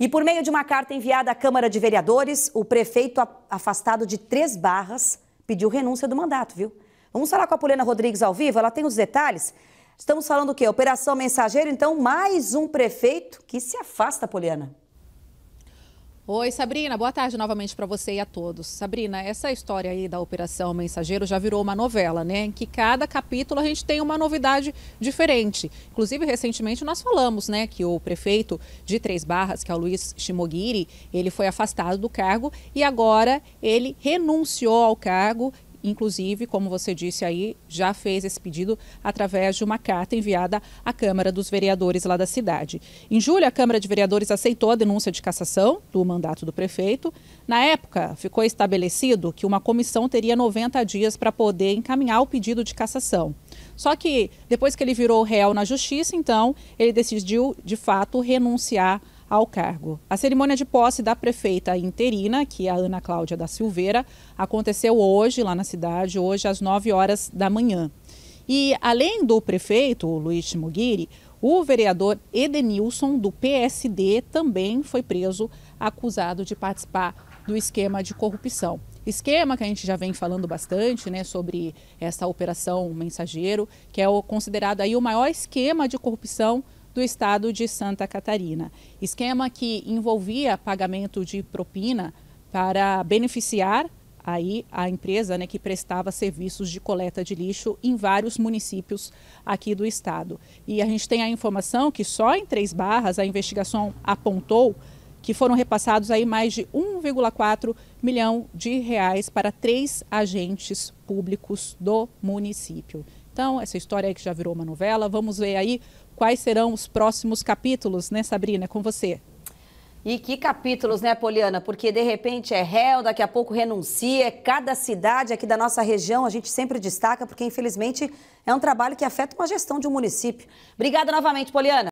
E por meio de uma carta enviada à Câmara de Vereadores, o prefeito afastado de Três Barras pediu renúncia do mandato, viu? Vamos falar com a Poliana Rodrigues ao vivo, ela tem os detalhes. Estamos falando o quê? Operação Mensageiro, então mais um prefeito que se afasta, Poliana. Oi, Sabrina, boa tarde novamente para você e a todos. Sabrina, essa história aí da Operação Mensageiro já virou uma novela, né? Em que cada capítulo a gente tem uma novidade diferente. Inclusive, recentemente nós falamos, né, que o prefeito de Três Barras, que é o Luiz Shimogiri, ele foi afastado do cargo e agora ele renunciou ao cargo inclusive, como você disse aí, já fez esse pedido através de uma carta enviada à Câmara dos Vereadores lá da cidade. Em julho, a Câmara de Vereadores aceitou a denúncia de cassação do mandato do prefeito. Na época, ficou estabelecido que uma comissão teria 90 dias para poder encaminhar o pedido de cassação. Só que depois que ele virou réu na justiça, então, ele decidiu, de fato, renunciar ao cargo. A cerimônia de posse da prefeita interina, que é a Ana Cláudia da Silveira, aconteceu hoje lá na cidade, hoje às 9 horas da manhã. E além do prefeito, Luiz Muguiri, o vereador Edenilson, do PSD, também foi preso, acusado de participar do esquema de corrupção. Esquema que a gente já vem falando bastante, né, sobre essa operação mensageiro, que é o, considerado aí o maior esquema de corrupção do estado de Santa Catarina. Esquema que envolvia pagamento de propina para beneficiar aí a empresa né, que prestava serviços de coleta de lixo em vários municípios aqui do estado. E a gente tem a informação que só em Três Barras a investigação apontou que foram repassados aí mais de 1,4 milhão de reais para três agentes públicos do município. Então, essa história aí que já virou uma novela, vamos ver aí quais serão os próximos capítulos, né, Sabrina? Com você. E que capítulos, né, Poliana? Porque de repente é réu, daqui a pouco renuncia. É cada cidade aqui da nossa região a gente sempre destaca, porque infelizmente é um trabalho que afeta uma gestão de um município. Obrigada novamente, Poliana.